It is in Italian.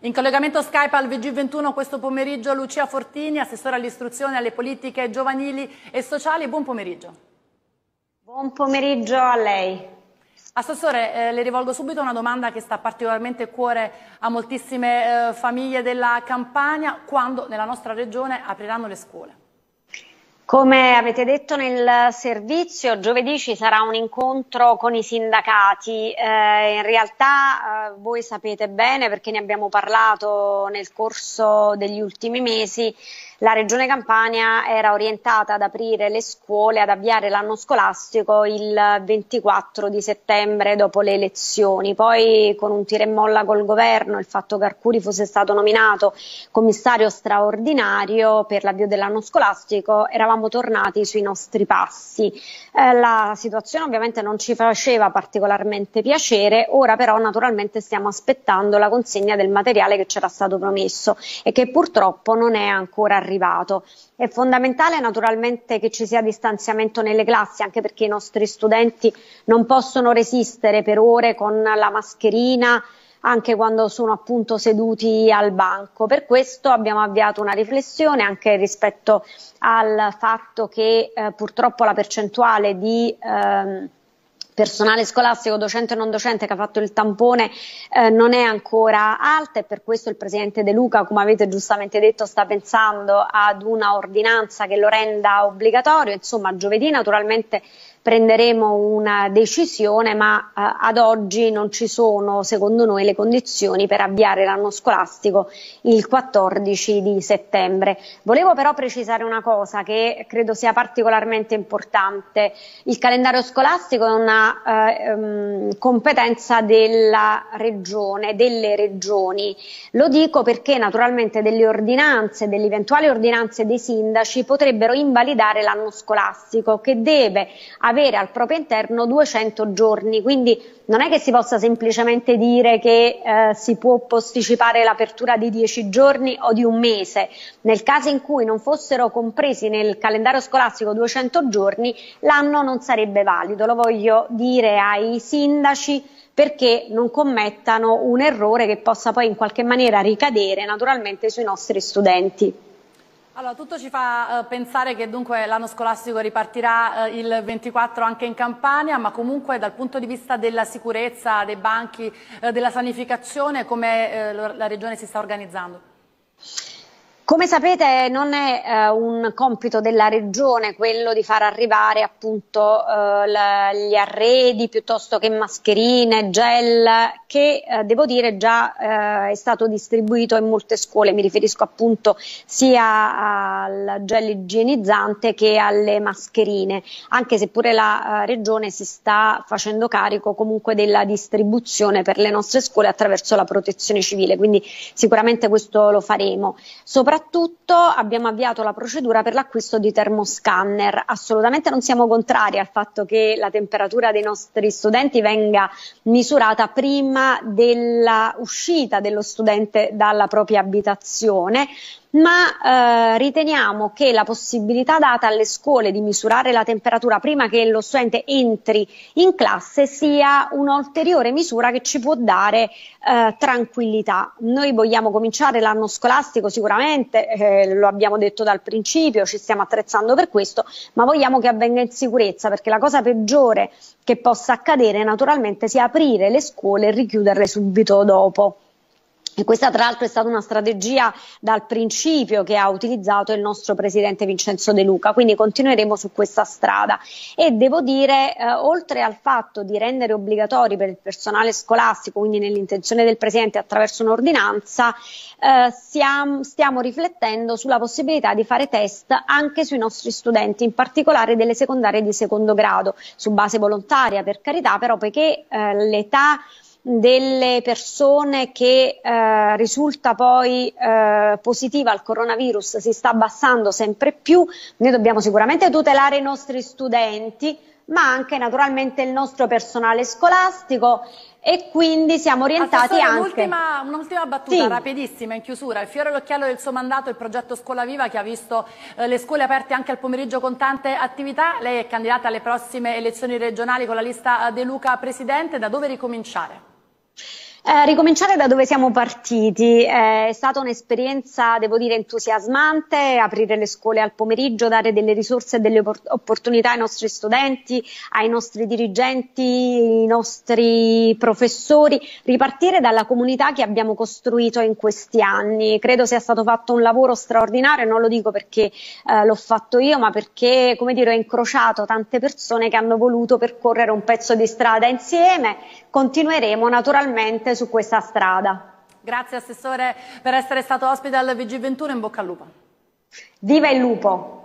In collegamento Skype al VG21 questo pomeriggio Lucia Fortini, assessore all'istruzione, e alle politiche giovanili e sociali. Buon pomeriggio. Buon pomeriggio a lei. Assessore, eh, le rivolgo subito una domanda che sta particolarmente a cuore a moltissime eh, famiglie della Campania. Quando nella nostra regione apriranno le scuole? Come avete detto nel servizio, giovedì ci sarà un incontro con i sindacati. Eh, in realtà eh, voi sapete bene, perché ne abbiamo parlato nel corso degli ultimi mesi, la Regione Campania era orientata ad aprire le scuole, ad avviare l'anno scolastico il 24 di settembre dopo le elezioni. Poi con un tira e molla col governo, il fatto che Arcuri fosse stato nominato commissario straordinario per l'avvio dell'anno scolastico, eravamo eravamo tornati sui nostri passi. Eh, la situazione ovviamente non ci faceva particolarmente piacere, ora però naturalmente stiamo aspettando la consegna del materiale che c'era stato promesso e che purtroppo non è ancora arrivato. È fondamentale naturalmente che ci sia distanziamento nelle classi, anche perché i nostri studenti non possono resistere per ore con la mascherina, anche quando sono appunto seduti al banco. Per questo abbiamo avviato una riflessione anche rispetto al fatto che eh, purtroppo la percentuale di ehm, personale scolastico, docente e non docente che ha fatto il tampone eh, non è ancora alta e per questo il Presidente De Luca, come avete giustamente detto, sta pensando ad una ordinanza che lo renda obbligatorio. Insomma, giovedì naturalmente prenderemo una decisione, ma eh, ad oggi non ci sono, secondo noi, le condizioni per avviare l'anno scolastico il 14 di settembre. Volevo però precisare una cosa che credo sia particolarmente importante. Il calendario scolastico è una eh, um, competenza della regione, delle regioni. Lo dico perché naturalmente delle ordinanze, delle eventuali ordinanze dei sindaci potrebbero invalidare l'anno scolastico che deve avere avere al proprio interno 200 giorni, quindi non è che si possa semplicemente dire che eh, si può posticipare l'apertura di 10 giorni o di un mese. Nel caso in cui non fossero compresi nel calendario scolastico 200 giorni, l'anno non sarebbe valido. Lo voglio dire ai sindaci perché non commettano un errore che possa poi in qualche maniera ricadere naturalmente sui nostri studenti. Allora, tutto ci fa eh, pensare che l'anno scolastico ripartirà eh, il 24 anche in Campania, ma comunque dal punto di vista della sicurezza, dei banchi, eh, della sanificazione, come eh, la Regione si sta organizzando? Come sapete non è eh, un compito della regione quello di far arrivare appunto eh, la, gli arredi piuttosto che mascherine, gel, che eh, devo dire già eh, è stato distribuito in molte scuole, mi riferisco appunto sia al gel igienizzante che alle mascherine, anche se pure la eh, regione si sta facendo carico comunque della distribuzione per le nostre scuole attraverso la protezione civile, quindi sicuramente questo lo faremo. Sopra soprattutto abbiamo avviato la procedura per l'acquisto di termoscanner. Assolutamente non siamo contrari al fatto che la temperatura dei nostri studenti venga misurata prima dell'uscita dello studente dalla propria abitazione ma eh, riteniamo che la possibilità data alle scuole di misurare la temperatura prima che lo studente entri in classe sia un'ulteriore misura che ci può dare eh, tranquillità. Noi vogliamo cominciare l'anno scolastico sicuramente, eh, lo abbiamo detto dal principio, ci stiamo attrezzando per questo, ma vogliamo che avvenga in sicurezza perché la cosa peggiore che possa accadere naturalmente sia aprire le scuole e richiuderle subito dopo. E questa tra l'altro è stata una strategia dal principio che ha utilizzato il nostro presidente Vincenzo De Luca, quindi continueremo su questa strada. E devo dire, eh, oltre al fatto di rendere obbligatori per il personale scolastico, quindi nell'intenzione del presidente attraverso un'ordinanza, eh, siamo, stiamo riflettendo sulla possibilità di fare test anche sui nostri studenti, in particolare delle secondarie di secondo grado, su base volontaria per carità, però perché eh, l'età delle persone che eh, risulta poi eh, positiva al coronavirus si sta abbassando sempre più, noi dobbiamo sicuramente tutelare i nostri studenti, ma anche naturalmente il nostro personale scolastico e quindi siamo orientati anche... Un'ultima battuta sì. rapidissima in chiusura, il fiore all'occhiello del suo mandato, il progetto Scuola Viva che ha visto eh, le scuole aperte anche al pomeriggio con tante attività, lei è candidata alle prossime elezioni regionali con la lista eh, De Luca Presidente, da dove ricominciare? Eh, ricominciare da dove siamo partiti. Eh, è stata un'esperienza, devo dire, entusiasmante, aprire le scuole al pomeriggio, dare delle risorse e delle opportunità ai nostri studenti, ai nostri dirigenti, ai nostri professori, ripartire dalla comunità che abbiamo costruito in questi anni. Credo sia stato fatto un lavoro straordinario, non lo dico perché eh, l'ho fatto io, ma perché, come dire, ho incrociato tante persone che hanno voluto percorrere un pezzo di strada insieme. Continueremo naturalmente su questa strada. Grazie Assessore per essere stato ospite al VG21, in bocca al lupo. Viva il lupo!